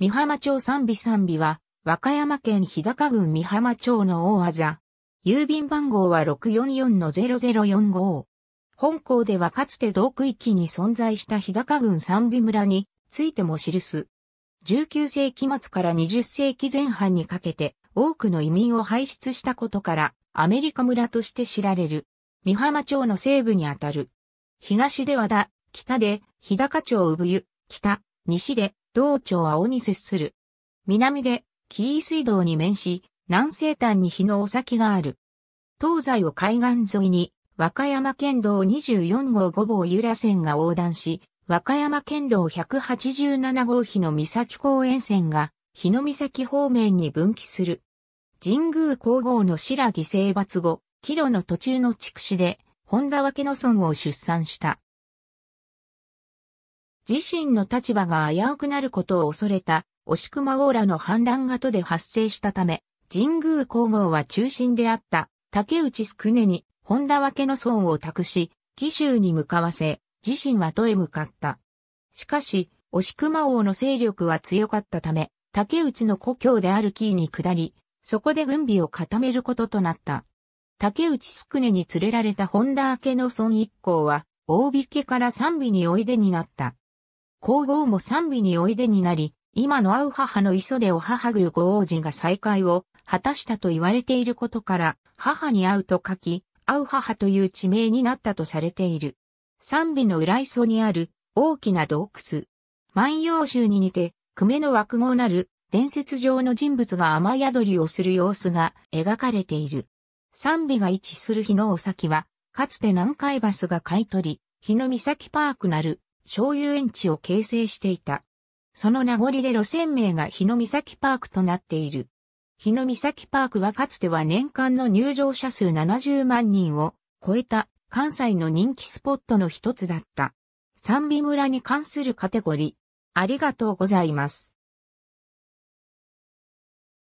三浜町三美三美は、和歌山県日高郡三浜町の大字。郵便番号は644-0045。本校ではかつて同区域に存在した日高郡三美村についても記す。19世紀末から20世紀前半にかけて多くの移民を輩出したことからアメリカ村として知られる。三浜町の西部にあたる。東で和田、北で日高町産湯、北、西で道町青に接する。南で紀伊水道に面し、南西端に日のお先がある。東西を海岸沿いに、和歌山県道24号5号由良線が横断し、和歌山県道187号日の岬公園線が、日の岬方面に分岐する。神宮皇后の白木征伐後、帰路の途中の筑紫で、本田分の村を出産した。自身の立場が危うくなることを恐れた、押熊王らの反乱が都で発生したため、神宮皇后は中心であった竹内宿ねに本田分けの尊を託し、紀州に向かわせ、自身は都へ向かった。しかし、押熊王の勢力は強かったため、竹内の故郷である紀伊に下り、そこで軍備を固めることとなった。竹内宿ねに連れられた本田明の孫一行は、大引けから三尾においでになった。皇后も賛美においでになり、今の会う母の磯でお母宮御王子が再会を果たしたと言われていることから、母に会うと書き、会う母という地名になったとされている。賛美の裏磯にある大きな洞窟。万葉集に似て、久米の枠号なる伝説上の人物が雨宿りをする様子が描かれている。賛美が位置する日のお先は、かつて南海バスが買い取り、日の岬パークなる小遊園地を形成していた。その名残で路線名が日野岬パークとなっている。日野岬パークはかつては年間の入場者数70万人を超えた関西の人気スポットの一つだった。賛美村に関するカテゴリー。ありがとうございます。